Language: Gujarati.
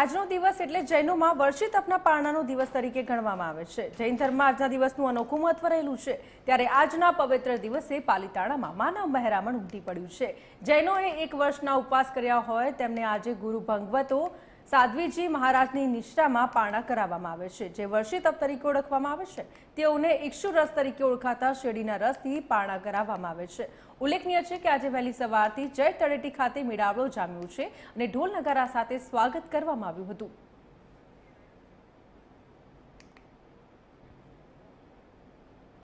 આજનો દિવસ એટલે જૈનોમાં વર્ષિત અપના પારણાનો દિવસ તરીકે ગણવામાં આવે છે જૈન ધર્મમાં આજના દિવસનું અનોખું મહત્વ રહેલું છે ત્યારે આજના પવિત્ર દિવસે પાલિતાણામાં માનવ મહેરામણ ઉમટી પડ્યું છે જૈનોએ એક વર્ષના ઉપવાસ કર્યા હોય તેમને આજે ગુરુ ભંગવતો સાધ્વીજી મહારાજની નિષ્ઠામાં પારણા કરાવવામાં આવે છે જે વર્ષી તપ તરીકે ઓળખવામાં આવે છે તેઓને ઈક્ષુ રસ તરીકે ઓળખાતા શેરડીના રસથી પારણા કરાવવામાં આવે છે ઉલ્લેખનીય છે કે આજે વહેલી સવારથી જય તળેટી ખાતે મેળાવડો જામ્યો છે અને ઢોલ નગારા સાથે સ્વાગત કરવામાં આવ્યું હતું